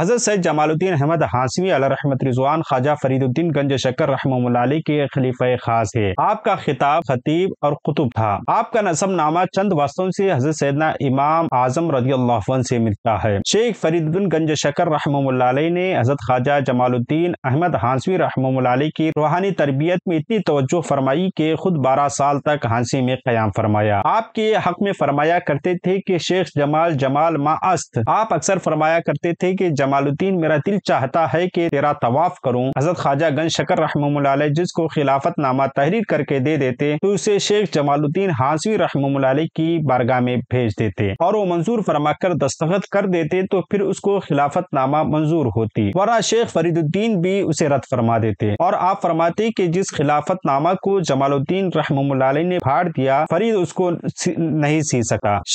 हज़रत सैद जमालुद्दीन अहमद हाशमी रहमत रिजवान ख्वाजा फरीदुद्दीन गंज शकर रहमी के खलीफ खास थे आपका खिताब खतीब और कुतुब था आपका नसम नामा चंद वास्तों से हजरत सैदना इमाम आजम रजी से मिलता है शेख फरीदुद्दीन गंज शकर रहमी ने हजरत ख्वाजा जमालुद्दीन अहमद हांसवी रहमी की रूहानी तरबियत में इतनी तोज्जो फरमाई के खुद बारह साल तक हाँसी में क्याम फरमाया आपके हक में फरमाया करते थे कि शेख जमाल जमाल अस्त आप अक्सर फरमाया करते थे कि जमालुद्दीन मेरा दिल चाहता है कि तेरा तवाफ करूं हजरत ख्वाजा गंज शकर रहमल जिसको खिलाफत नामा तहरीर करके दे देते तो उसे शेख जमालुद्दीन हांसवी रहमल की बारगाह में भेज देते और वो मंजूर फरमा कर दस्तखत कर देते तो फिर उसको खिलाफत नामा मंजूर होती वरना शेख फरीदुद्दीन भी उसे रद्द फरमा देते और आप फरमाते कि जिस खिलाफत नामा को जमालुद्दीन रहमल ने फाड़ दिया फरीद उसको नहीं सी सका